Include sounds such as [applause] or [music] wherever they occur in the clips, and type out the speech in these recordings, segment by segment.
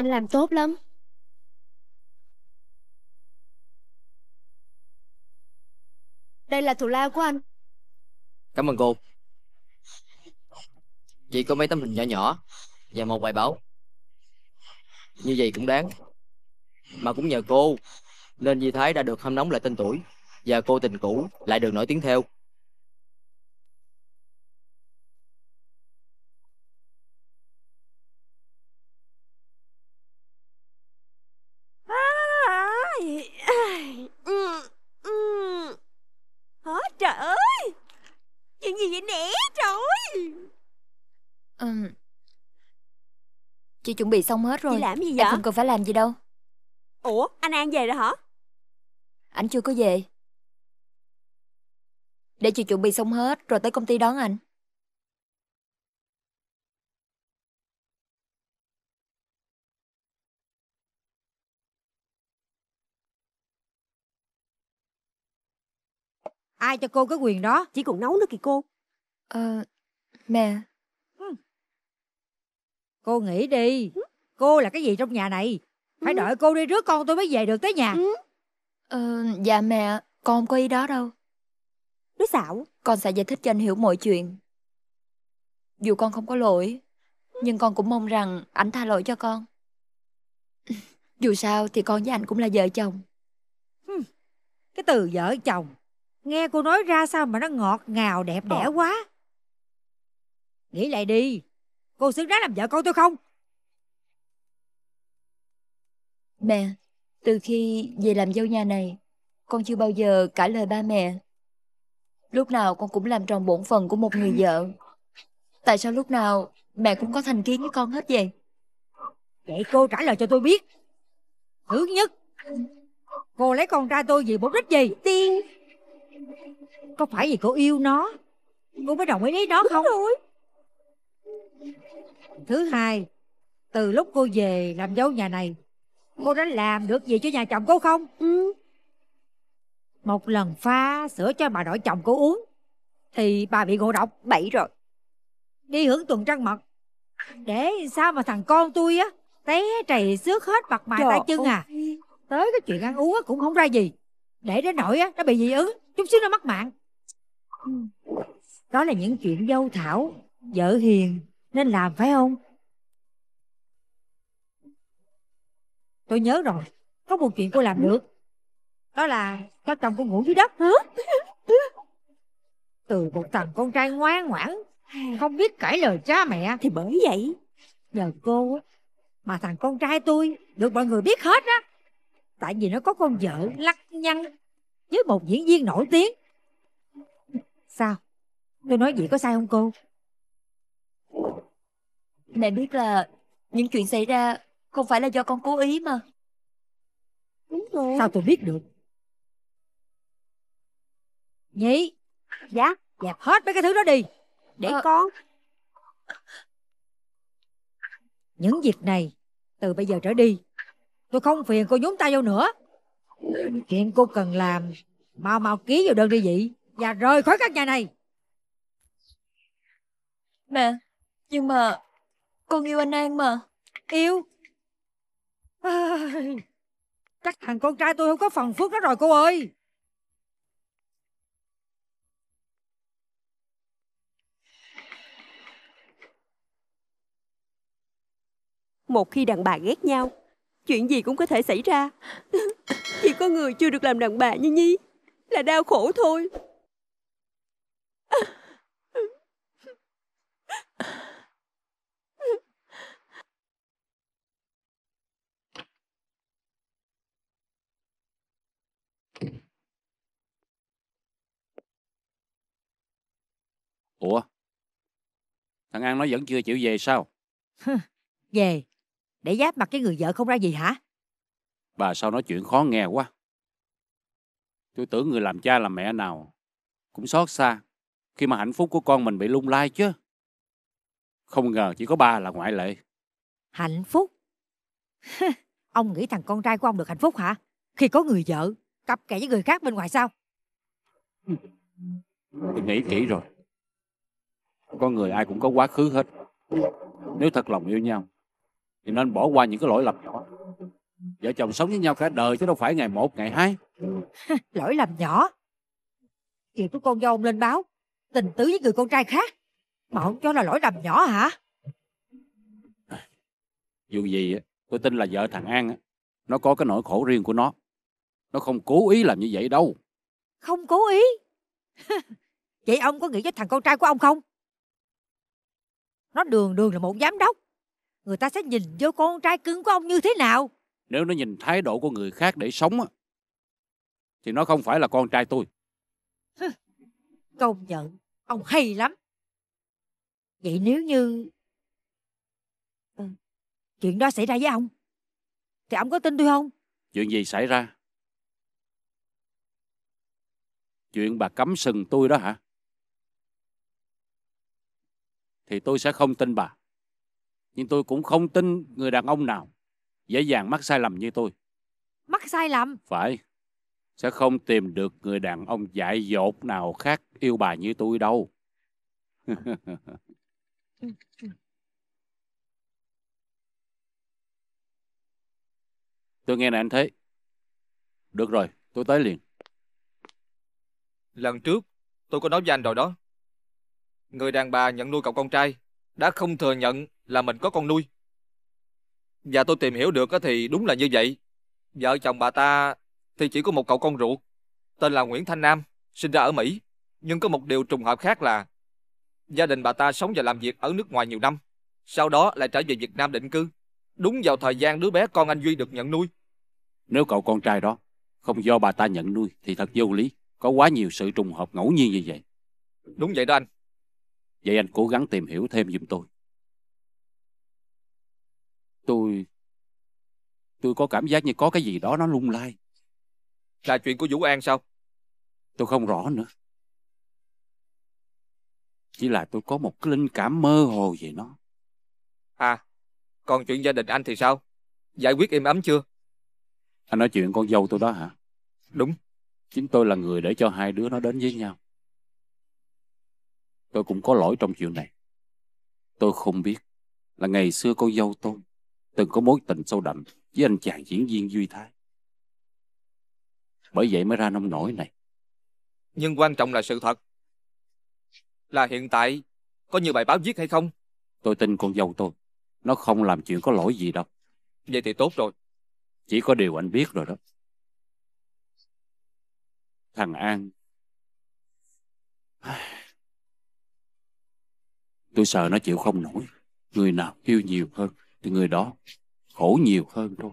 anh làm tốt lắm đây là thù lao của anh cảm ơn cô chỉ có mấy tấm hình nhỏ nhỏ và một bài báo như vậy cũng đáng mà cũng nhờ cô nên Di Thái đã được hâm nóng lại tên tuổi và cô tình cũ lại được nổi tiếng theo Chị chuẩn bị xong hết rồi Chị làm gì vậy Em không cần phải làm gì đâu Ủa anh An về rồi hả Anh chưa có về Để chị chuẩn bị xong hết Rồi tới công ty đón anh Ai cho cô cái quyền đó Chỉ còn nấu nữa kìa cô Ờ Mẹ Cô nghĩ đi Cô là cái gì trong nhà này Phải đợi cô đi rước con tôi mới về được tới nhà Ờ, dạ mẹ, con không có ý đó đâu. Đứa xạo, Con sẽ giải thích cho anh hiểu mọi chuyện. Dù con không có lỗi, nhưng con cũng mong rằng anh tha lỗi cho con. [laughs] Dù sao thì con với anh cũng là vợ chồng. cái từ vợ chồng. Nghe cô nói ra sao mà nó ngọt ngào đẹp đẽ ờ. quá. Nghĩ lại đi, Cô xứng đáng làm vợ con tôi không Mẹ Từ khi về làm dâu nhà này Con chưa bao giờ cãi lời ba mẹ Lúc nào con cũng làm tròn bổn phận của một người vợ Tại sao lúc nào Mẹ cũng có thành kiến với con hết vậy Vậy cô trả lời cho tôi biết Thứ nhất Cô lấy con trai tôi vì mục đích gì Tiên Có phải vì cô yêu nó Cô mới đồng ý nó không rồi Thứ hai, từ lúc cô về làm dâu nhà này, cô đã làm được gì cho nhà chồng cô không? Ừ. Một lần pha sữa cho bà nội chồng cô uống, thì bà bị ngộ độc. Bậy rồi. Đi hưởng tuần trăng mật, để sao mà thằng con tôi á, té trầy xước hết mặt mày tay chân à. Tới cái chuyện ăn uống cũng không ra gì. Để đến nỗi á, nó bị dị ứng, chút xíu nó mất mạng. Ừ. Đó là những chuyện dâu thảo, vợ hiền nên làm phải không? Tôi nhớ rồi, có một chuyện cô làm được. Đó là cho chồng cô ngủ dưới đất. Hả? Từ một thằng con trai ngoan ngoãn, không biết cãi lời cha mẹ. Thì bởi vậy. Nhờ cô mà thằng con trai tôi được mọi người biết hết á. Tại vì nó có con vợ lắc nhăn với một diễn viên nổi tiếng. Sao? Tôi nói gì có sai không cô? mẹ biết là những chuyện xảy ra không phải là do con cố ý mà. Đúng rồi. Sao tôi biết được? Nhí. Dạ. Dẹp hết mấy cái thứ đó đi. Để à... con. Những việc này, từ bây giờ trở đi, tôi không phiền cô nhúng tay vô nữa. Chuyện cô cần làm, mau mau ký vào đơn đi vậy, và rời khỏi căn nhà này. Mẹ, nhưng mà con yêu anh An mà Yêu à, Chắc thằng con trai tôi không có phần phước đó rồi cô ơi Một khi đàn bà ghét nhau Chuyện gì cũng có thể xảy ra Chỉ có người chưa được làm đàn bà như Nhi Là đau khổ thôi Ủa? Thằng An nó vẫn chưa chịu về sao? về? Để giáp mặt cái người vợ không ra gì hả? Bà sao nói chuyện khó nghe quá. Tôi tưởng người làm cha làm mẹ nào cũng xót xa khi mà hạnh phúc của con mình bị lung lay chứ. Không ngờ chỉ có ba là ngoại lệ. Hạnh phúc? ông nghĩ thằng con trai của ông được hạnh phúc hả? Khi có người vợ, cặp kè với người khác bên ngoài sao? Tôi nghĩ kỹ rồi con người ai cũng có quá khứ hết nếu thật lòng yêu nhau thì nên bỏ qua những cái lỗi lầm nhỏ vợ chồng sống với nhau cả đời chứ đâu phải ngày một ngày hai [laughs] lỗi lầm nhỏ chiều của con dâu ông lên báo tình tứ với người con trai khác mà ông cho là lỗi lầm nhỏ hả dù gì tôi tin là vợ thằng an nó có cái nỗi khổ riêng của nó nó không cố ý làm như vậy đâu không cố ý [laughs] vậy ông có nghĩ với thằng con trai của ông không nó đường đường là một giám đốc Người ta sẽ nhìn vô con trai cứng của ông như thế nào Nếu nó nhìn thái độ của người khác để sống Thì nó không phải là con trai tôi Công nhận Ông hay lắm Vậy nếu như ừ, Chuyện đó xảy ra với ông Thì ông có tin tôi không Chuyện gì xảy ra Chuyện bà cấm sừng tôi đó hả thì tôi sẽ không tin bà. Nhưng tôi cũng không tin người đàn ông nào dễ dàng mắc sai lầm như tôi. Mắc sai lầm? Phải. Sẽ không tìm được người đàn ông dại dột nào khác yêu bà như tôi đâu. [laughs] tôi nghe này anh thấy Được rồi, tôi tới liền. Lần trước, tôi có nói với anh rồi đó. Người đàn bà nhận nuôi cậu con trai đã không thừa nhận là mình có con nuôi. Và tôi tìm hiểu được thì đúng là như vậy. Vợ chồng bà ta thì chỉ có một cậu con ruột, tên là Nguyễn Thanh Nam, sinh ra ở Mỹ. Nhưng có một điều trùng hợp khác là gia đình bà ta sống và làm việc ở nước ngoài nhiều năm, sau đó lại trở về Việt Nam định cư, đúng vào thời gian đứa bé con anh Duy được nhận nuôi. Nếu cậu con trai đó không do bà ta nhận nuôi thì thật vô lý, có quá nhiều sự trùng hợp ngẫu nhiên như vậy. Đúng vậy đó anh. Vậy anh cố gắng tìm hiểu thêm giùm tôi. Tôi... Tôi có cảm giác như có cái gì đó nó lung lay. Là chuyện của Vũ An sao? Tôi không rõ nữa. Chỉ là tôi có một cái linh cảm mơ hồ về nó. À, còn chuyện gia đình anh thì sao? Giải quyết im ấm chưa? Anh nói chuyện con dâu tôi đó hả? Đúng. Chính tôi là người để cho hai đứa nó đến với nhau tôi cũng có lỗi trong chuyện này. Tôi không biết là ngày xưa con dâu tôi từng có mối tình sâu đậm với anh chàng diễn viên Duy Thái. Bởi vậy mới ra nông nổi này. Nhưng quan trọng là sự thật. Là hiện tại có như bài báo viết hay không? Tôi tin con dâu tôi. Nó không làm chuyện có lỗi gì đâu. Vậy thì tốt rồi. Chỉ có điều anh biết rồi đó. Thằng An tôi sợ nó chịu không nổi người nào yêu nhiều hơn thì người đó khổ nhiều hơn thôi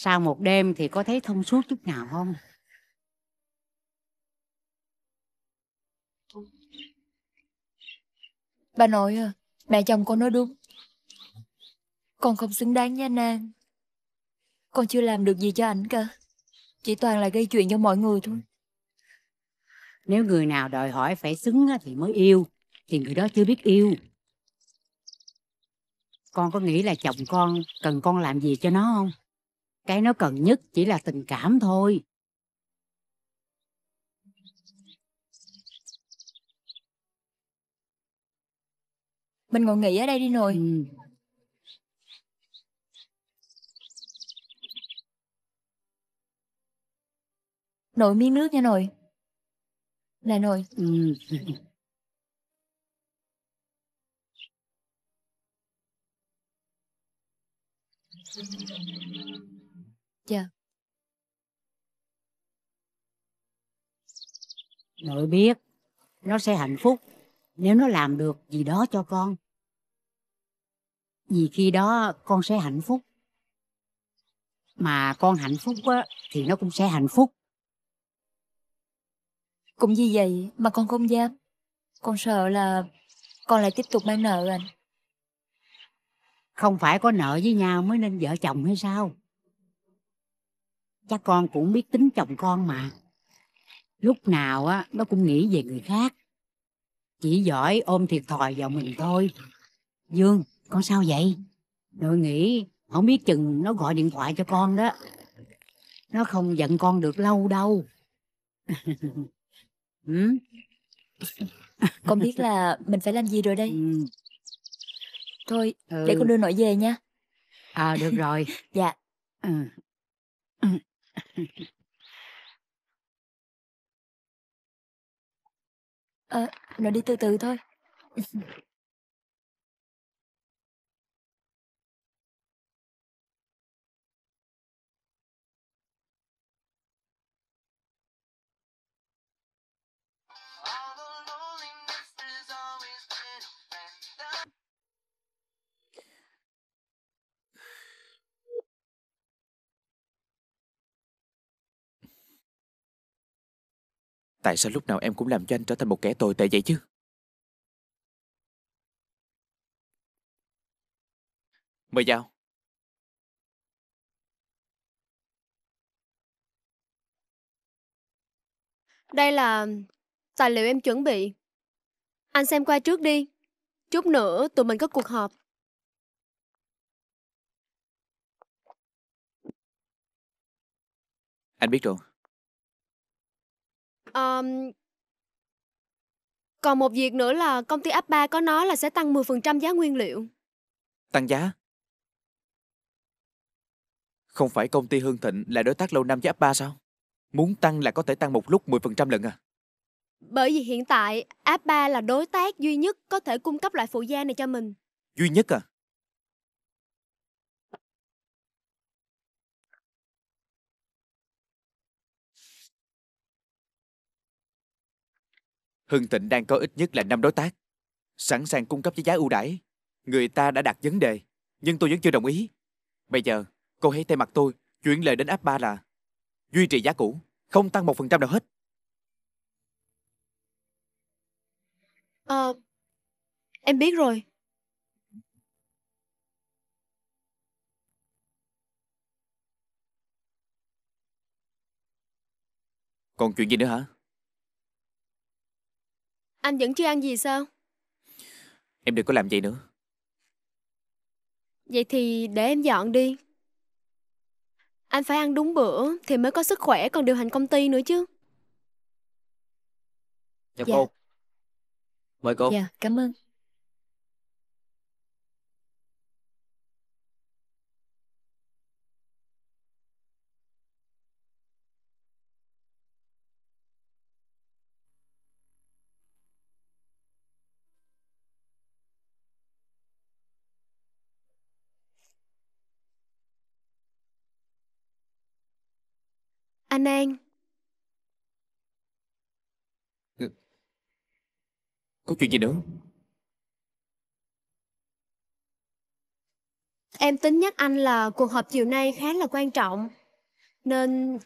sau một đêm thì có thấy thông suốt chút nào không Bà nội à, mẹ chồng con nói đúng. Con không xứng đáng với anh An. Con chưa làm được gì cho ảnh cả. Chỉ toàn là gây chuyện cho mọi người thôi. Nếu người nào đòi hỏi phải xứng thì mới yêu, thì người đó chưa biết yêu. Con có nghĩ là chồng con cần con làm gì cho nó không? cái nó cần nhất chỉ là tình cảm thôi mình ngồi nghỉ ở đây đi nồi ừ. nồi miếng nước nha nồi nè nồi ừ. Thank [laughs] you. Dạ. Nội biết nó sẽ hạnh phúc nếu nó làm được gì đó cho con. Vì khi đó con sẽ hạnh phúc. Mà con hạnh phúc á, thì nó cũng sẽ hạnh phúc. Cũng như vậy mà con không dám. Con sợ là con lại tiếp tục mang nợ anh. Không phải có nợ với nhau mới nên vợ chồng hay sao? Chắc con cũng biết tính chồng con mà. Lúc nào á nó cũng nghĩ về người khác. Chỉ giỏi ôm thiệt thòi vào mình thôi. Dương, con sao vậy? Nội nghĩ không biết chừng nó gọi điện thoại cho con đó. Nó không giận con được lâu đâu. [laughs] ừ? Con biết là mình phải làm gì rồi đây. Ừ. Thôi, ừ. để con đưa nội về nha. À, được rồi. [laughs] dạ. Ừ ờ à, nó đi từ từ thôi Tại sao lúc nào em cũng làm cho anh trở thành một kẻ tồi tệ vậy chứ? Mời vào. Đây là tài liệu em chuẩn bị. Anh xem qua trước đi. Chút nữa tụi mình có cuộc họp. Anh biết rồi. Um, còn một việc nữa là công ty Appa có nói là sẽ tăng 10% giá nguyên liệu. Tăng giá? Không phải công ty Hương Thịnh là đối tác lâu năm với Appa sao? Muốn tăng là có thể tăng một lúc 10% lần à? Bởi vì hiện tại Appa là đối tác duy nhất có thể cung cấp loại phụ da này cho mình. Duy nhất à? Hưng Thịnh đang có ít nhất là 5 đối tác, sẵn sàng cung cấp với giá ưu đãi. Người ta đã đặt vấn đề, nhưng tôi vẫn chưa đồng ý. Bây giờ, cô hãy thay mặt tôi chuyển lời đến app ba là duy trì giá cũ, không tăng 1% nào hết. Ờ, em biết rồi. Còn chuyện gì nữa hả? Anh vẫn chưa ăn gì sao? Em đừng có làm gì nữa. Vậy thì để em dọn đi. Anh phải ăn đúng bữa thì mới có sức khỏe còn điều hành công ty nữa chứ. Dạ, dạ. cô. Mời cô. Dạ, cảm ơn. An Có chuyện gì nữa? Em tính nhắc anh là cuộc họp chiều nay khá là quan trọng. Nên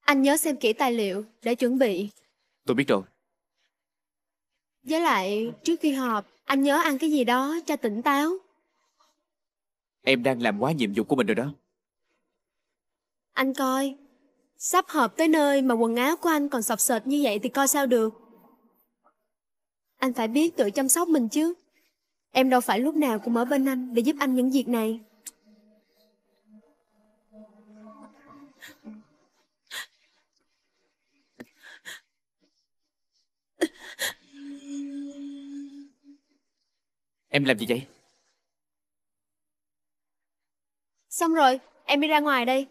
anh nhớ xem kỹ tài liệu để chuẩn bị. Tôi biết rồi. Với lại trước khi họp, anh nhớ ăn cái gì đó cho tỉnh táo. Em đang làm quá nhiệm vụ của mình rồi đó. Anh coi, Sắp họp tới nơi mà quần áo của anh còn sọc sệt như vậy thì coi sao được. Anh phải biết tự chăm sóc mình chứ. Em đâu phải lúc nào cũng ở bên anh để giúp anh những việc này. Em làm gì vậy? Xong rồi, em đi ra ngoài đây.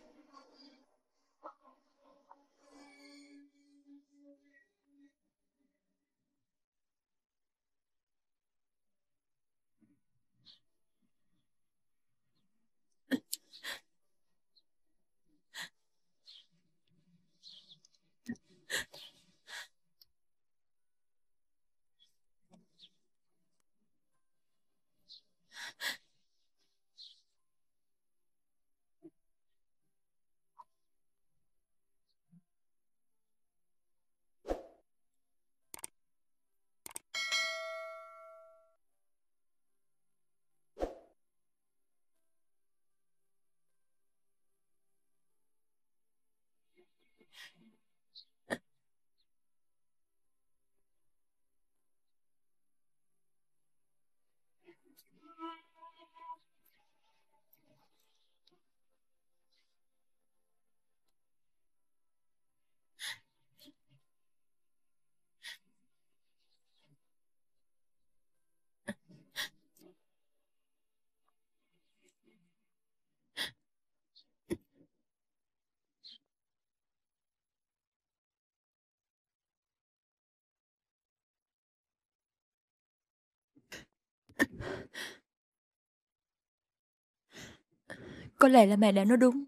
Có lẽ là mẹ đã nói đúng.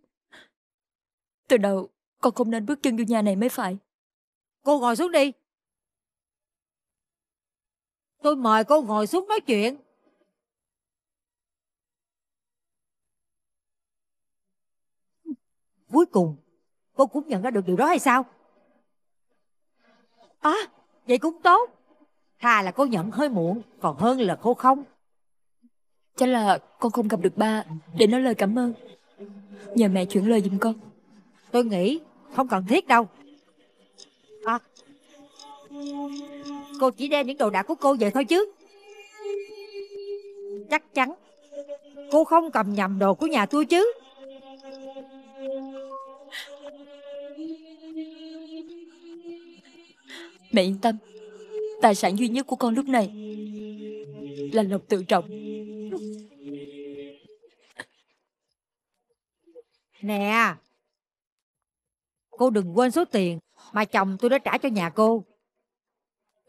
Từ đầu, con không nên bước chân vô nhà này mới phải. Cô ngồi xuống đi. Tôi mời cô ngồi xuống nói chuyện. Cuối cùng, cô cũng nhận ra được điều đó hay sao? À, vậy cũng tốt. Thà là cô nhận hơi muộn, còn hơn là cô không. Chắc là con không gặp được ba Để nói lời cảm ơn Nhờ mẹ chuyển lời giùm con Tôi nghĩ không cần thiết đâu à, Cô chỉ đem những đồ đạc của cô về thôi chứ Chắc chắn Cô không cầm nhầm đồ của nhà tôi chứ Mẹ yên tâm Tài sản duy nhất của con lúc này Là lòng tự trọng Nè, cô đừng quên số tiền mà chồng tôi đã trả cho nhà cô.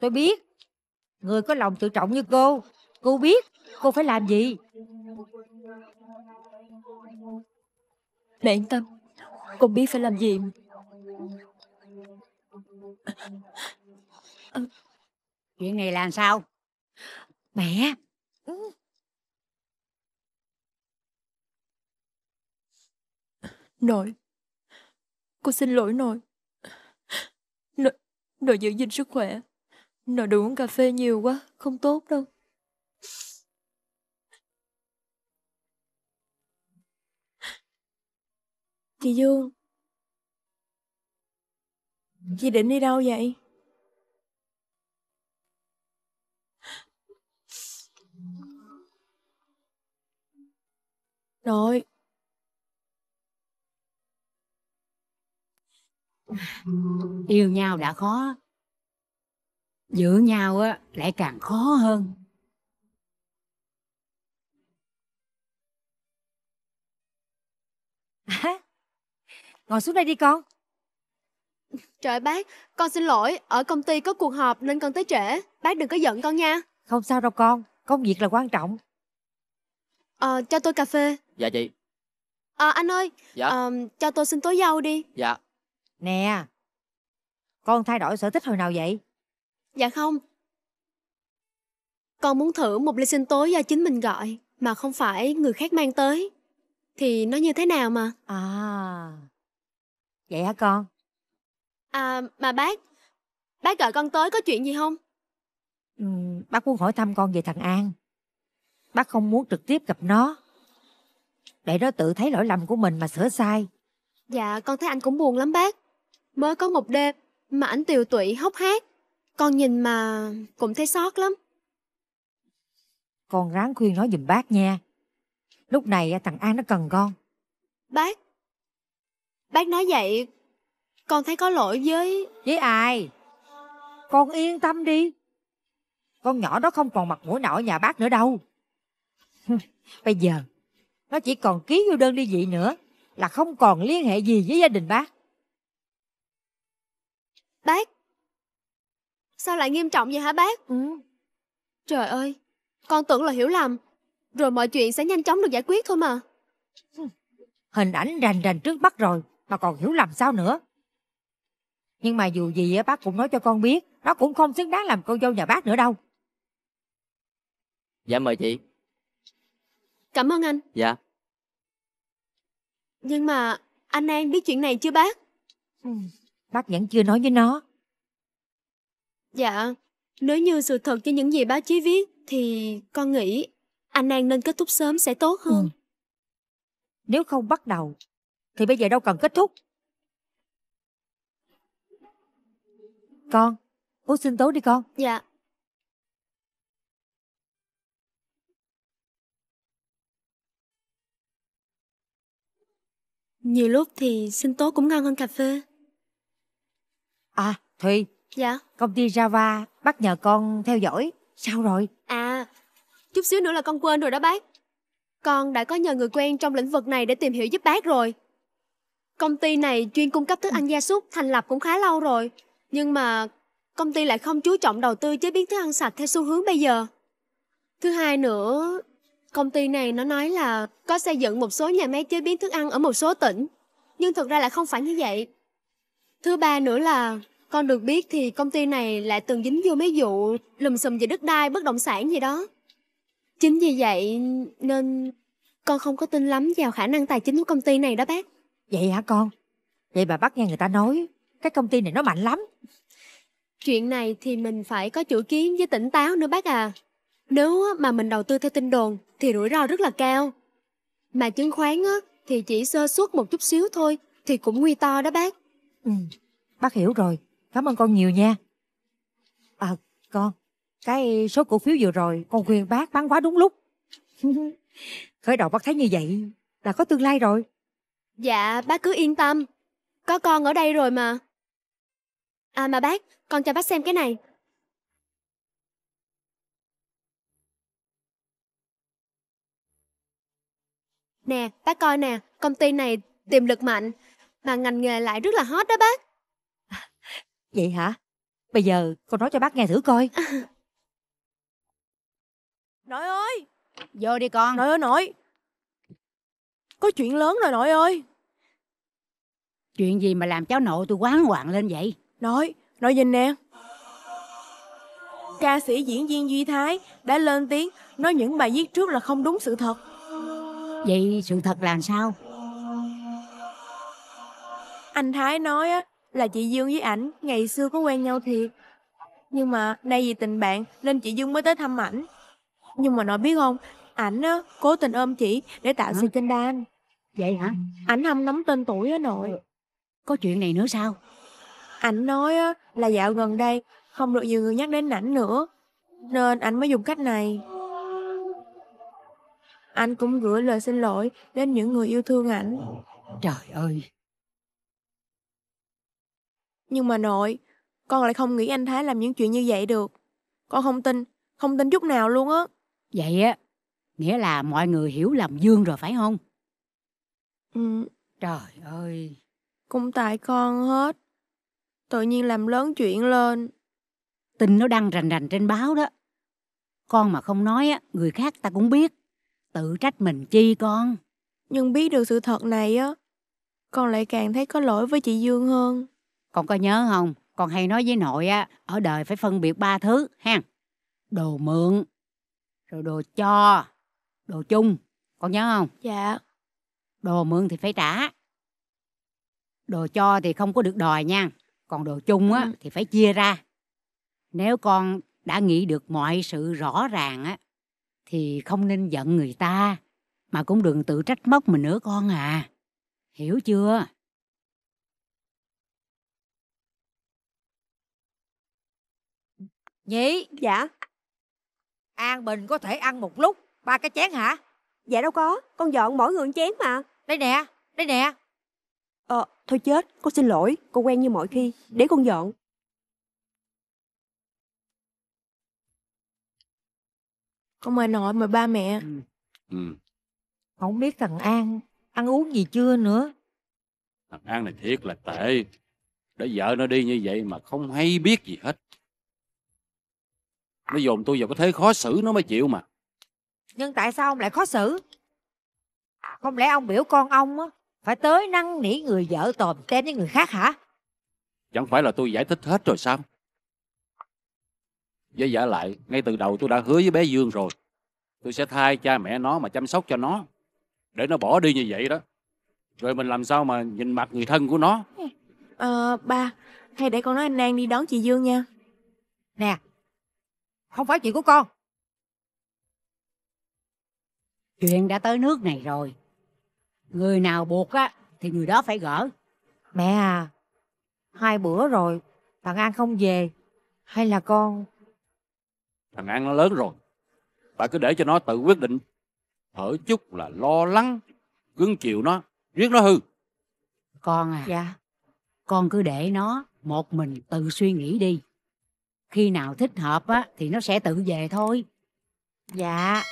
Tôi biết, người có lòng tự trọng như cô, cô biết cô phải làm gì. Mẹ yên tâm, cô biết phải làm gì. Chuyện này làm sao? Mẹ, Nội Cô xin lỗi nội Nội, nội giữ gìn sức khỏe Nội đừng uống cà phê nhiều quá Không tốt đâu Chị Dương Chị định đi đâu vậy? Nội yêu nhau đã khó giữ nhau á lại càng khó hơn à, ngồi xuống đây đi con trời bác con xin lỗi ở công ty có cuộc họp nên con tới trễ bác đừng có giận con nha không sao đâu con công việc là quan trọng ờ à, cho tôi cà phê dạ chị ờ à, anh ơi dạ à, cho tôi xin tối dâu đi dạ Nè, con thay đổi sở thích hồi nào vậy? Dạ không. Con muốn thử một ly sinh tối do chính mình gọi mà không phải người khác mang tới. Thì nó như thế nào mà? À, vậy hả con? À, mà bác, bác gọi con tới có chuyện gì không? Ừ, bác muốn hỏi thăm con về thằng An. Bác không muốn trực tiếp gặp nó. Để nó tự thấy lỗi lầm của mình mà sửa sai. Dạ, con thấy anh cũng buồn lắm bác mới có một đêm mà ảnh tiều tụy hốc hác con nhìn mà cũng thấy xót lắm con ráng khuyên nó giùm bác nha lúc này thằng an nó cần con bác bác nói vậy con thấy có lỗi với với ai con yên tâm đi con nhỏ đó không còn mặt mũi nào ở nhà bác nữa đâu [laughs] bây giờ nó chỉ còn ký vô đơn đi vị nữa là không còn liên hệ gì với gia đình bác Bác Sao lại nghiêm trọng vậy hả bác ừ. Trời ơi Con tưởng là hiểu lầm Rồi mọi chuyện sẽ nhanh chóng được giải quyết thôi mà Hình ảnh rành rành trước mắt rồi Mà còn hiểu lầm sao nữa Nhưng mà dù gì bác cũng nói cho con biết Nó cũng không xứng đáng làm con dâu nhà bác nữa đâu Dạ mời chị Cảm ơn anh Dạ Nhưng mà anh An biết chuyện này chưa bác? Ừ bác vẫn chưa nói với nó. Dạ, nếu như sự thật với những gì báo chí viết thì con nghĩ anh An nên kết thúc sớm sẽ tốt hơn. Ừ. Nếu không bắt đầu thì bây giờ đâu cần kết thúc. Con, bố xin tố đi con. Dạ. Nhiều lúc thì sinh tố cũng ngon hơn cà phê. À Thùy Dạ Công ty Java bắt nhờ con theo dõi Sao rồi À Chút xíu nữa là con quên rồi đó bác Con đã có nhờ người quen trong lĩnh vực này để tìm hiểu giúp bác rồi Công ty này chuyên cung cấp thức ăn gia súc thành lập cũng khá lâu rồi Nhưng mà công ty lại không chú trọng đầu tư chế biến thức ăn sạch theo xu hướng bây giờ Thứ hai nữa Công ty này nó nói là có xây dựng một số nhà máy chế biến thức ăn ở một số tỉnh Nhưng thực ra là không phải như vậy Thứ ba nữa là con được biết thì công ty này lại từng dính vô mấy vụ lùm xùm về đất đai, bất động sản gì đó. Chính vì vậy nên con không có tin lắm vào khả năng tài chính của công ty này đó bác. Vậy hả con? Vậy bà bắt nghe người ta nói cái công ty này nó mạnh lắm. Chuyện này thì mình phải có chủ kiến với tỉnh táo nữa bác à. Nếu mà mình đầu tư theo tin đồn thì rủi ro rất là cao. Mà chứng khoán á, thì chỉ sơ suất một chút xíu thôi thì cũng nguy to đó bác. Ừ, bác hiểu rồi. Cảm ơn con nhiều nha. À, con, cái số cổ phiếu vừa rồi con khuyên bác bán quá đúng lúc. [laughs] Khởi đầu bác thấy như vậy là có tương lai rồi. Dạ, bác cứ yên tâm. Có con ở đây rồi mà. À mà bác, con cho bác xem cái này. Nè, bác coi nè, công ty này tiềm lực mạnh, mà ngành nghề lại rất là hot đó bác [laughs] vậy hả bây giờ con nói cho bác nghe thử coi [laughs] nội ơi vô đi con nội ơi nội có chuyện lớn rồi nội ơi chuyện gì mà làm cháu nội tôi quán hoàng lên vậy nội nội nhìn nè ca sĩ diễn viên duy thái đã lên tiếng nói những bài viết trước là không đúng sự thật vậy sự thật là sao anh Thái nói á, là chị Dương với ảnh ngày xưa có quen nhau thiệt. Nhưng mà nay vì tình bạn nên chị Dương mới tới thăm ảnh. Nhưng mà nội biết không, ảnh á, cố tình ôm chị để tạo hả? sự trên đan. Vậy hả? Ảnh hâm nắm tên tuổi á nội. Ừ. Có chuyện này nữa sao? Ảnh nói á, là dạo gần đây không được nhiều người nhắc đến ảnh nữa. Nên ảnh mới dùng cách này. Anh cũng gửi lời xin lỗi đến những người yêu thương ảnh. Trời ơi, nhưng mà nội, con lại không nghĩ anh Thái làm những chuyện như vậy được. Con không tin, không tin chút nào luôn á. Vậy á, nghĩa là mọi người hiểu lầm Dương rồi phải không? Ừ. Trời ơi. Cũng tại con hết. Tự nhiên làm lớn chuyện lên. Tin nó đăng rành rành trên báo đó. Con mà không nói á, người khác ta cũng biết. Tự trách mình chi con. Nhưng biết được sự thật này á, con lại càng thấy có lỗi với chị Dương hơn. Con có nhớ không? Con hay nói với nội á, ở đời phải phân biệt ba thứ ha. Đồ mượn, rồi đồ cho, đồ chung. Con nhớ không? Dạ. Đồ mượn thì phải trả. Đồ cho thì không có được đòi nha. Còn đồ chung á ừ. thì phải chia ra. Nếu con đã nghĩ được mọi sự rõ ràng á thì không nên giận người ta mà cũng đừng tự trách móc mình nữa con à. Hiểu chưa? Nhị Dạ An Bình có thể ăn một lúc Ba cái chén hả Dạ đâu có Con dọn mỗi người một chén mà Đây nè Đây nè Ờ thôi chết Con xin lỗi Con quen như mọi khi Để con dọn Con mời nội mời ba mẹ ừ. ừ. Không biết thằng An Ăn uống gì chưa nữa Thằng An này thiệt là tệ Để vợ nó đi như vậy mà không hay biết gì hết nó dồn tôi vào cái thế khó xử nó mới chịu mà nhưng tại sao ông lại khó xử không lẽ ông biểu con ông á phải tới năn nỉ người vợ tòm tem với người khác hả chẳng phải là tôi giải thích hết rồi sao với giả lại ngay từ đầu tôi đã hứa với bé dương rồi tôi sẽ thay cha mẹ nó mà chăm sóc cho nó để nó bỏ đi như vậy đó rồi mình làm sao mà nhìn mặt người thân của nó ờ ba hay để con nói anh đang đi đón chị dương nha nè không phải chuyện của con chuyện đã tới nước này rồi người nào buộc á thì người đó phải gỡ mẹ à hai bữa rồi thằng an không về hay là con thằng an nó lớn rồi bà cứ để cho nó tự quyết định thở chút là lo lắng cứng chịu nó riết nó hư con à dạ con cứ để nó một mình tự suy nghĩ đi khi nào thích hợp á thì nó sẽ tự về thôi dạ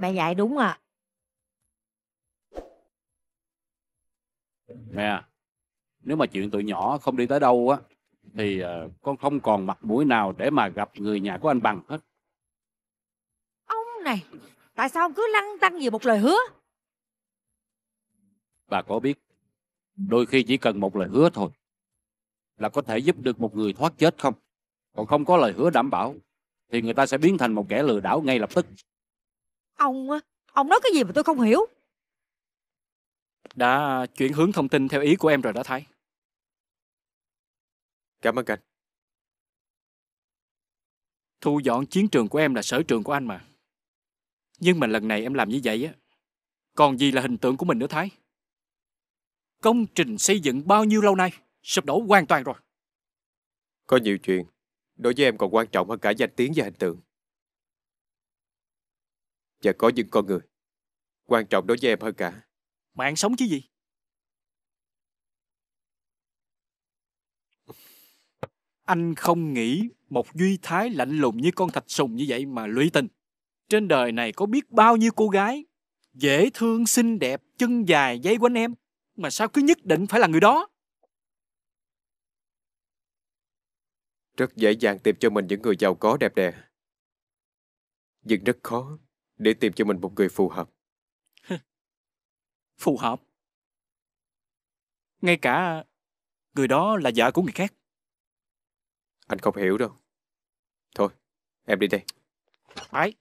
mẹ dạy đúng ạ à. Mẹ, nếu mà chuyện tụi nhỏ không đi tới đâu á thì ờ, con không còn mặt mũi nào để mà gặp người nhà của anh bằng hết ông này tại sao ông cứ lăng tăng về một lời hứa bà có biết đôi khi chỉ cần một lời hứa thôi là có thể giúp được một người thoát chết không còn không có lời hứa đảm bảo thì người ta sẽ biến thành một kẻ lừa đảo ngay lập tức ông ông nói cái gì mà tôi không hiểu đã chuyển hướng thông tin theo ý của em rồi đã thấy cảm ơn anh thu dọn chiến trường của em là sở trường của anh mà nhưng mà lần này em làm như vậy á còn gì là hình tượng của mình nữa thái công trình xây dựng bao nhiêu lâu nay sụp đổ hoàn toàn rồi có nhiều chuyện đối với em còn quan trọng hơn cả danh tiếng và hình tượng. Và có những con người, quan trọng đối với em hơn cả. Mạng sống chứ gì? Anh không nghĩ một duy thái lạnh lùng như con thạch sùng như vậy mà lụy tình. Trên đời này có biết bao nhiêu cô gái dễ thương, xinh đẹp, chân dài, dây quanh em. Mà sao cứ nhất định phải là người đó? Rất dễ dàng tìm cho mình những người giàu có đẹp đẽ. Nhưng rất khó để tìm cho mình một người phù hợp. [laughs] phù hợp? Ngay cả người đó là vợ của người khác. Anh không hiểu đâu. Thôi, em đi đây. Phải.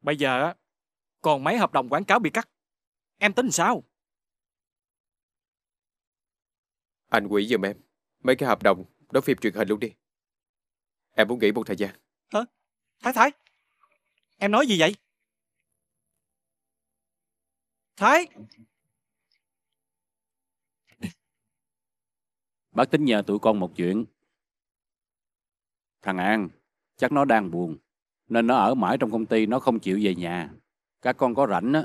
Bây giờ còn mấy hợp đồng quảng cáo bị cắt. Em tính sao? Anh quỷ giùm em. Mấy cái hợp đồng Đóng phim truyền hình luôn đi Em muốn nghỉ một thời gian Hả? Thái Thái Em nói gì vậy? Thái Bác tính nhờ tụi con một chuyện Thằng An Chắc nó đang buồn Nên nó ở mãi trong công ty Nó không chịu về nhà Các con có rảnh á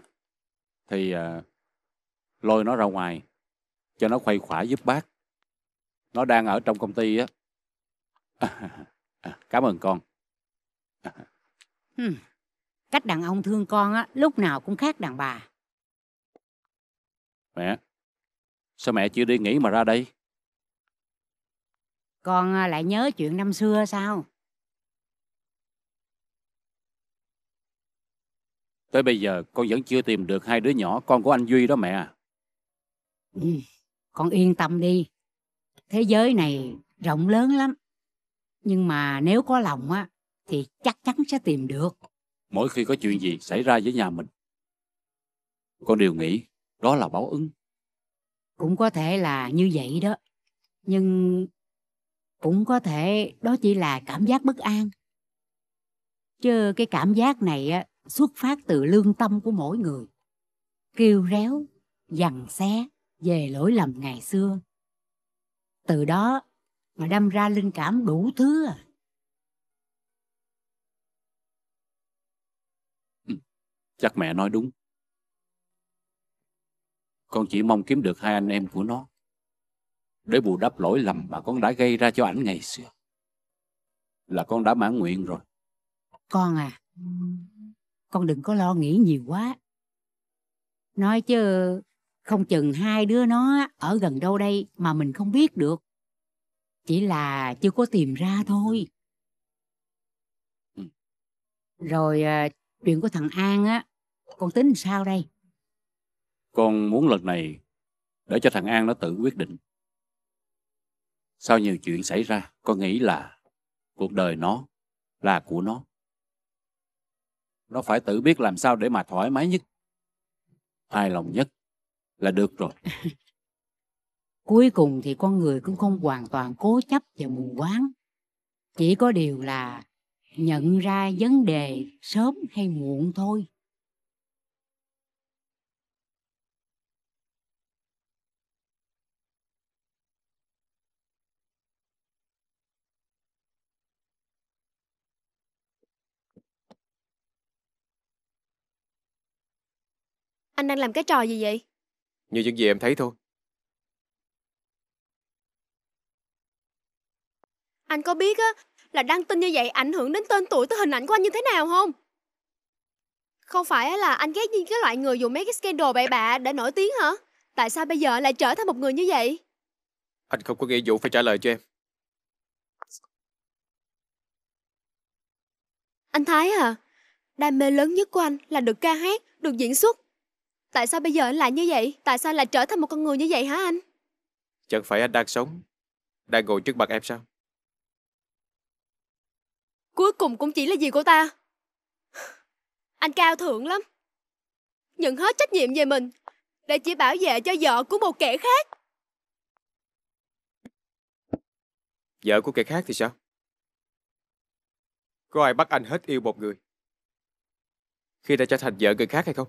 Thì uh, Lôi nó ra ngoài Cho nó khuây khỏa giúp bác nó đang ở trong công ty á [laughs] cảm ơn con [laughs] cách đàn ông thương con á lúc nào cũng khác đàn bà mẹ sao mẹ chưa đi nghỉ mà ra đây con à, lại nhớ chuyện năm xưa sao tới bây giờ con vẫn chưa tìm được hai đứa nhỏ con của anh duy đó mẹ ừ, con yên tâm đi thế giới này rộng lớn lắm nhưng mà nếu có lòng á thì chắc chắn sẽ tìm được mỗi khi có chuyện gì xảy ra với nhà mình con đều nghĩ đó là báo ứng cũng có thể là như vậy đó nhưng cũng có thể đó chỉ là cảm giác bất an chứ cái cảm giác này á xuất phát từ lương tâm của mỗi người kêu réo dằn xé về lỗi lầm ngày xưa từ đó mà đâm ra linh cảm đủ thứ à ừ, chắc mẹ nói đúng con chỉ mong kiếm được hai anh em của nó để bù đắp lỗi lầm mà con đã gây ra cho ảnh ngày xưa là con đã mãn nguyện rồi con à con đừng có lo nghĩ nhiều quá nói chứ không chừng hai đứa nó ở gần đâu đây mà mình không biết được chỉ là chưa có tìm ra thôi rồi à, chuyện của thằng an á con tính sao đây con muốn lần này để cho thằng an nó tự quyết định sau nhiều chuyện xảy ra con nghĩ là cuộc đời nó là của nó nó phải tự biết làm sao để mà thoải mái nhất hài lòng nhất là được rồi [laughs] cuối cùng thì con người cũng không hoàn toàn cố chấp và mù quáng chỉ có điều là nhận ra vấn đề sớm hay muộn thôi Anh đang làm cái trò gì vậy? như những gì em thấy thôi. Anh có biết á, là đăng tin như vậy ảnh hưởng đến tên tuổi tới hình ảnh của anh như thế nào không? Không phải là anh ghét những cái loại người dùng mấy cái scandal bậy bạ để nổi tiếng hả? Tại sao bây giờ lại trở thành một người như vậy? Anh không có nghĩa vụ phải trả lời cho em. Anh Thái à, đam mê lớn nhất của anh là được ca hát, được diễn xuất. Tại sao bây giờ anh lại như vậy? Tại sao lại trở thành một con người như vậy hả anh? Chẳng phải anh đang sống, đang ngồi trước mặt em sao? Cuối cùng cũng chỉ là gì của ta. Anh cao thượng lắm. Nhận hết trách nhiệm về mình để chỉ bảo vệ cho vợ của một kẻ khác. Vợ của kẻ khác thì sao? Có ai bắt anh hết yêu một người khi đã trở thành vợ người khác hay không?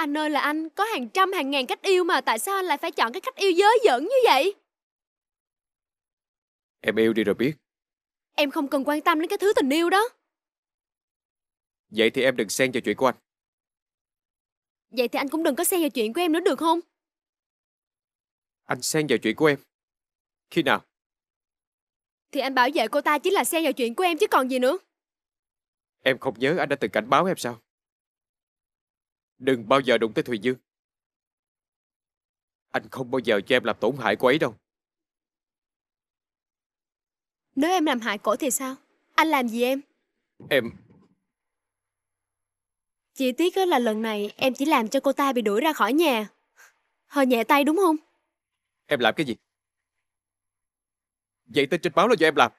Anh ơi là anh, có hàng trăm hàng ngàn cách yêu mà tại sao anh lại phải chọn cái cách yêu dớ dẫn như vậy? Em yêu đi rồi biết. Em không cần quan tâm đến cái thứ tình yêu đó. Vậy thì em đừng xen vào chuyện của anh. Vậy thì anh cũng đừng có xen vào chuyện của em nữa được không? Anh xen vào chuyện của em. Khi nào? Thì anh bảo vệ cô ta chính là xen vào chuyện của em chứ còn gì nữa. Em không nhớ anh đã từng cảnh báo em sao? Đừng bao giờ đụng tới Thùy Dương. Anh không bao giờ cho em làm tổn hại cô ấy đâu. Nếu em làm hại cổ thì sao? Anh làm gì em? Em... Chỉ tiếc là lần này em chỉ làm cho cô ta bị đuổi ra khỏi nhà. Hơi nhẹ tay đúng không? Em làm cái gì? Vậy tên trên báo là do em làm.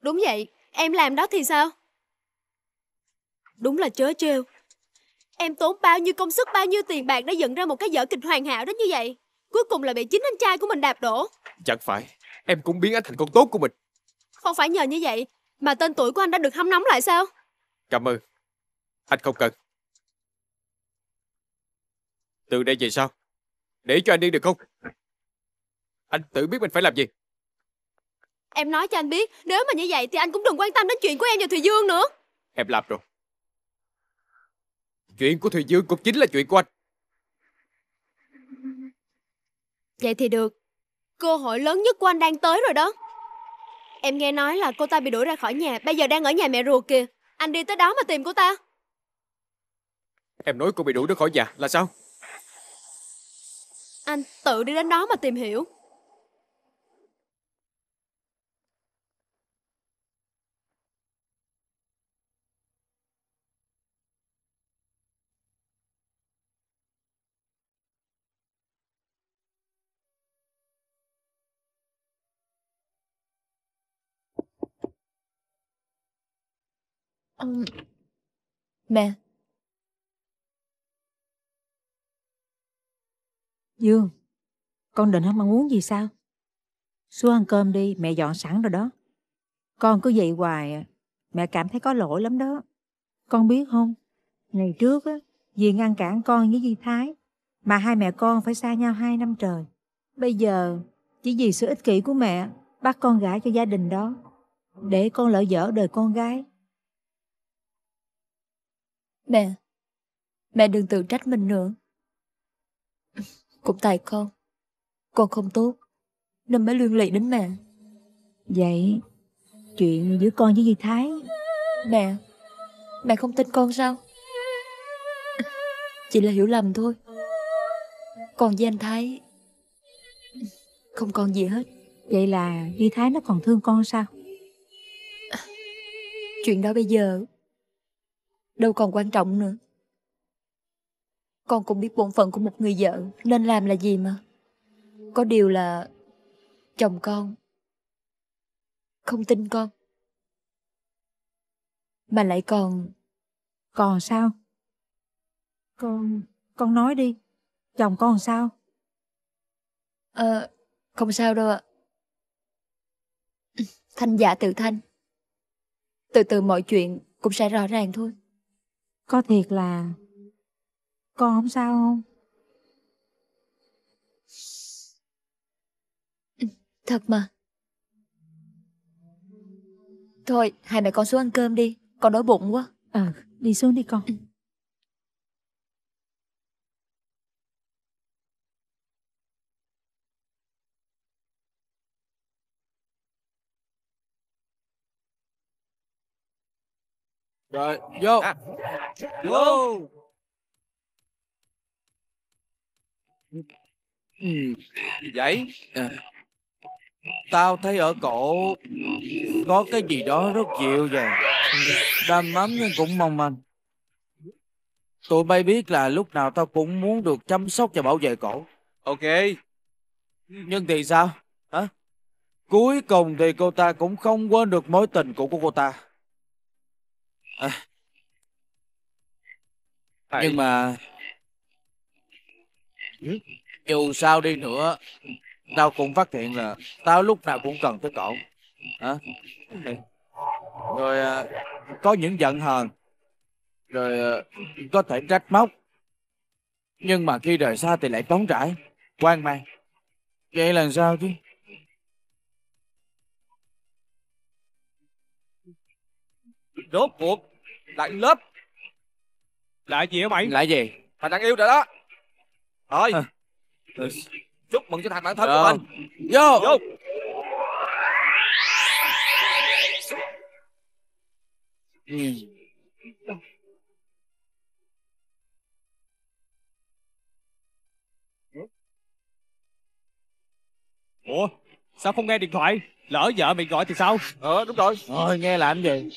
Đúng vậy, em làm đó thì sao? Đúng là chớ trêu. Em tốn bao nhiêu công sức, bao nhiêu tiền bạc để dựng ra một cái vở kịch hoàn hảo đến như vậy. Cuối cùng là bị chính anh trai của mình đạp đổ. Chẳng phải, em cũng biến anh thành con tốt của mình. Không phải nhờ như vậy, mà tên tuổi của anh đã được hâm nóng lại sao? Cảm ơn. Anh không cần. Từ đây về sau, để cho anh đi được không? Anh tự biết mình phải làm gì. Em nói cho anh biết, nếu mà như vậy thì anh cũng đừng quan tâm đến chuyện của em và Thùy Dương nữa. Em làm rồi. Chuyện của Thùy Dương cũng chính là chuyện của anh Vậy thì được Cơ hội lớn nhất của anh đang tới rồi đó Em nghe nói là cô ta bị đuổi ra khỏi nhà Bây giờ đang ở nhà mẹ ruột kìa Anh đi tới đó mà tìm cô ta Em nói cô bị đuổi ra khỏi nhà là sao Anh tự đi đến đó mà tìm hiểu Ông... Mẹ Dương Con định không ăn uống gì sao Xuống ăn cơm đi Mẹ dọn sẵn rồi đó Con cứ vậy hoài à, Mẹ cảm thấy có lỗi lắm đó Con biết không Ngày trước á Dì ngăn cản con với Di Thái Mà hai mẹ con phải xa nhau hai năm trời Bây giờ Chỉ vì sự ích kỷ của mẹ Bắt con gả cho gia đình đó Để con lỡ dở đời con gái Mẹ, mẹ đừng tự trách mình nữa. Cũng tại con, con không tốt, nên mới liên lụy đến mẹ. Vậy, chuyện giữa con với Duy Thái... Mẹ, mẹ không tin con sao? Chỉ là hiểu lầm thôi. Còn với anh Thái, không còn gì hết. Vậy là Duy Thái nó còn thương con sao? Chuyện đó bây giờ đâu còn quan trọng nữa. Con cũng biết bổn phận của một người vợ nên làm là gì mà. Có điều là chồng con không tin con. Mà lại còn... Còn sao? Con... Con nói đi. Chồng con sao? Ờ... À, không sao đâu ạ. Thanh giả tự thanh. Từ từ mọi chuyện cũng sẽ rõ ràng thôi. Có thiệt là con không sao không? Thật mà Thôi hai mẹ con xuống ăn cơm đi Con đói bụng quá Ờ à, đi xuống đi con ừ. Rồi, vô. À. Vô. Vậy à. Tao thấy ở cổ Có cái gì đó rất dịu dàng Đam mắm nhưng cũng mong manh Tụi bay biết là lúc nào tao cũng muốn được chăm sóc và bảo vệ cổ Ok Nhưng thì sao Hả Cuối cùng thì cô ta cũng không quên được mối tình cũ của cô ta à, nhưng mà ừ. dù sao đi nữa tao cũng phát hiện là tao lúc nào cũng cần tới cậu hả à? rồi có những giận hờn rồi à, có thể trách móc nhưng mà khi rời xa thì lại trống trải hoang mang vậy là sao chứ rốt cuộc lại lớp lại gì hả mày lại gì thằng đang yêu rồi đó thôi à. chúc mừng cho thằng bạn thân Được. của ờ. mình vô vô ừ. ủa sao không nghe điện thoại lỡ vợ mày gọi thì sao ờ đúng rồi ờ nghe là anh gì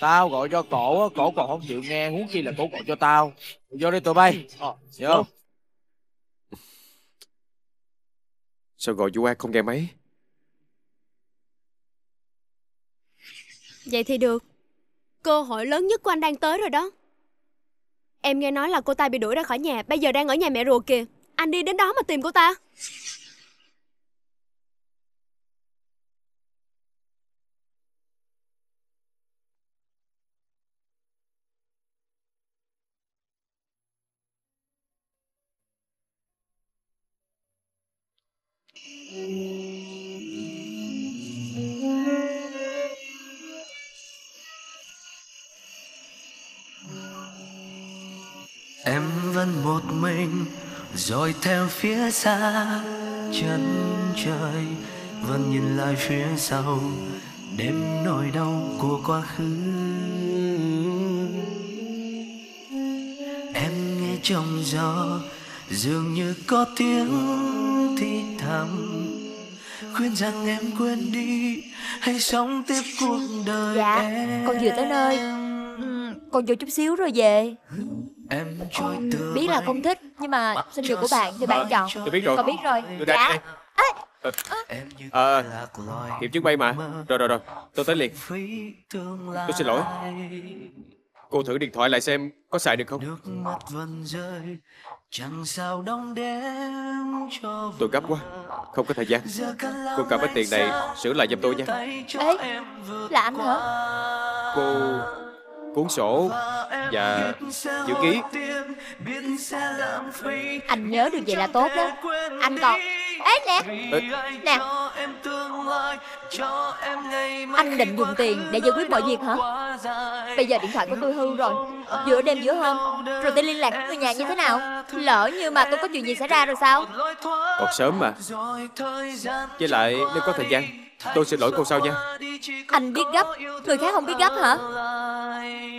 tao gọi cho cổ á, cổ còn không chịu nghe huống chi là cổ gọi cho tao vô đi tụi bay ờ, vô sao gọi vũ an không nghe máy vậy thì được cơ hội lớn nhất của anh đang tới rồi đó em nghe nói là cô ta bị đuổi ra khỏi nhà bây giờ đang ở nhà mẹ ruột kìa anh đi đến đó mà tìm cô ta em vẫn một mình rồi theo phía xa chân trời vẫn nhìn lại phía sau đêm nỗi đau của quá khứ em nghe trong gió dường như có tiếng thì thầm khuyên rằng em quên đi hãy sống tiếp cuộc đời dạ em. con vừa tới nơi con vô chút xíu rồi về em trôi biết là không thích nhưng mà xin nhật của bạn thì bạn chọn tôi biết rồi con biết rồi tôi dạ. À, à, chuyến bay mà Rồi rồi rồi, tôi tới liền Tôi xin lỗi Cô thử điện thoại lại xem có xài được không Chẳng sao đong đếm cho Tôi gấp quá Không có thời gian Cô cầm cái tiền này Sửa lại giùm tôi nha Ê Là anh hả Cô cuốn sổ và chữ ký Anh nhớ được vậy là tốt đó Anh còn Ê nè Ê. Nè Anh định dùng tiền để giải quyết mọi việc hả Bây giờ điện thoại của tôi hư rồi Giữa đêm giữa hôm Rồi tôi liên lạc với người nhà như thế nào Lỡ như mà tôi có chuyện gì xảy ra rồi sao Còn sớm mà Với lại nếu có thời gian Tôi sẽ lỗi cô sau nha Anh biết gấp Người khác không biết gấp hả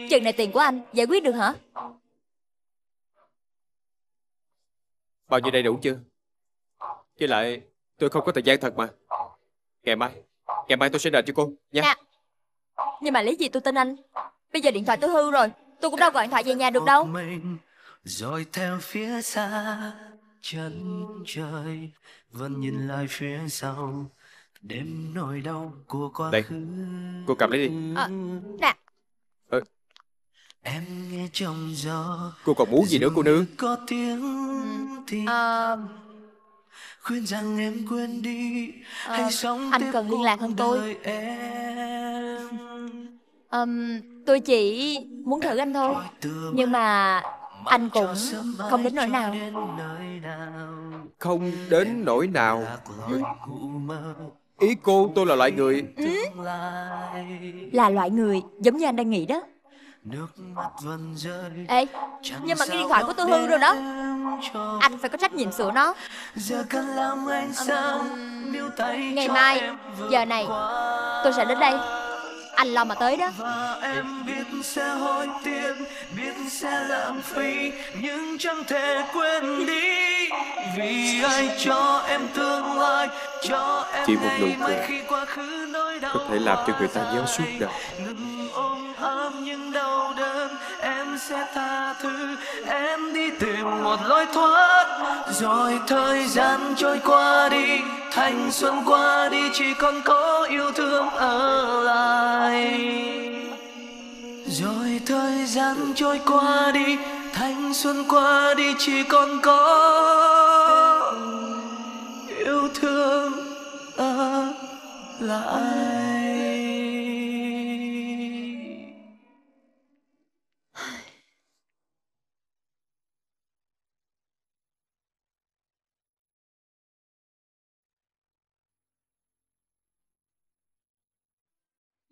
Chừng này tiền của anh giải quyết được hả Bao nhiêu đầy đủ chưa Với lại tôi không có thời gian thật mà Ngày mai Ngày mai tôi sẽ đền cho cô nha nè. Nhưng mà lấy gì tôi tin anh Bây giờ điện thoại tôi hư rồi Tôi cũng đâu gọi điện thoại về nhà được đâu Rồi theo phía xa chân trời Vẫn nhìn lại phía sau Đêm nỗi đau của quá Đây, khứ cô cầm lấy đi à, Nè Em nghe trong gió Cô còn muốn gì nữa cô nương Có tiếng thì à... Khuyên rằng em quên đi à, Hãy sống Anh cần liên lạc hơn tôi em. Um, tôi chỉ muốn thử anh thôi Nhưng mà anh cũng không đến nỗi nào Không đến nỗi nào Ý cô tôi là loại người ừ. Là loại người giống như anh đang nghĩ đó nước ừ. mắt vẫn rơi ê nhưng mà cái điện thoại của tôi hư rồi đó anh phải có trách nhiệm sửa nó uhm, ngày mai giờ này tôi sẽ đến đây anh lo mà tới đó và em biết sẽ hối tiếc biết sẽ lãng phí nhưng chẳng thể quên đi vì ai cho em tương lai cho em chỉ một nụ cười có thể làm cho người ta nhớ suốt đời ôm những đau đớn em sẽ tha thứ em đi tìm một lối thoát rồi thời gian trôi qua đi thanh xuân qua đi chỉ còn có yêu thương ở lại rồi thời gian trôi qua đi thanh xuân qua đi chỉ còn có yêu thương ở lại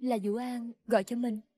là Vũ An gọi cho mình.